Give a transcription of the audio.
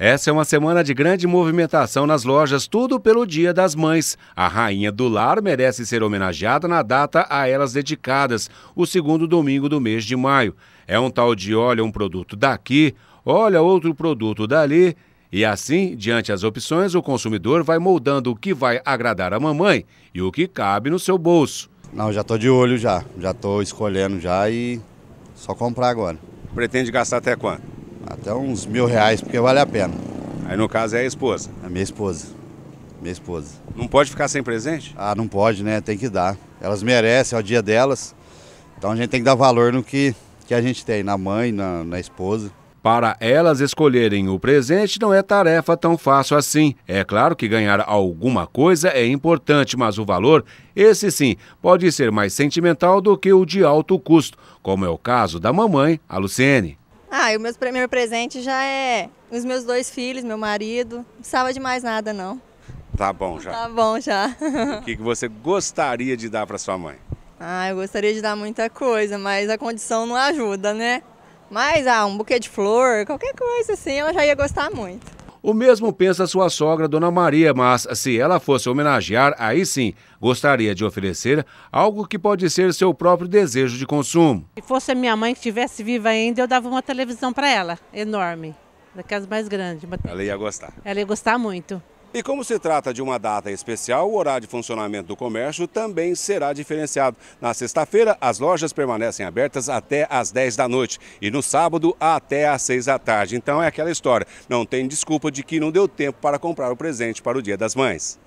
Essa é uma semana de grande movimentação nas lojas, tudo pelo Dia das Mães. A rainha do lar merece ser homenageada na data a elas dedicadas, o segundo domingo do mês de maio. É um tal de olha um produto daqui, olha outro produto dali. E assim, diante as opções, o consumidor vai moldando o que vai agradar a mamãe e o que cabe no seu bolso. Não, já estou de olho já, já estou escolhendo já e só comprar agora. Pretende gastar até quando? até uns mil reais, porque vale a pena. Aí no caso é a esposa? A é minha esposa. Minha esposa. Não pode ficar sem presente? Ah, não pode, né? Tem que dar. Elas merecem, é o dia delas. Então a gente tem que dar valor no que, que a gente tem, na mãe, na, na esposa. Para elas escolherem o presente não é tarefa tão fácil assim. É claro que ganhar alguma coisa é importante, mas o valor, esse sim, pode ser mais sentimental do que o de alto custo, como é o caso da mamãe, a Luciene. Ah, o meu primeiro presente já é os meus dois filhos, meu marido. Não precisava de mais nada, não. Tá bom já. Tá bom já. o que, que você gostaria de dar para sua mãe? Ah, eu gostaria de dar muita coisa, mas a condição não ajuda, né? Mas ah, um buquê de flor, qualquer coisa assim, ela já ia gostar muito. O mesmo pensa sua sogra, Dona Maria, mas se ela fosse homenagear, aí sim gostaria de oferecer algo que pode ser seu próprio desejo de consumo. Se fosse a minha mãe que estivesse viva ainda, eu dava uma televisão para ela, enorme, da casa mais grande. Ela ia gostar. Ela ia gostar muito. E como se trata de uma data especial, o horário de funcionamento do comércio também será diferenciado. Na sexta-feira, as lojas permanecem abertas até às 10 da noite e no sábado até às 6 da tarde. Então é aquela história, não tem desculpa de que não deu tempo para comprar o presente para o Dia das Mães.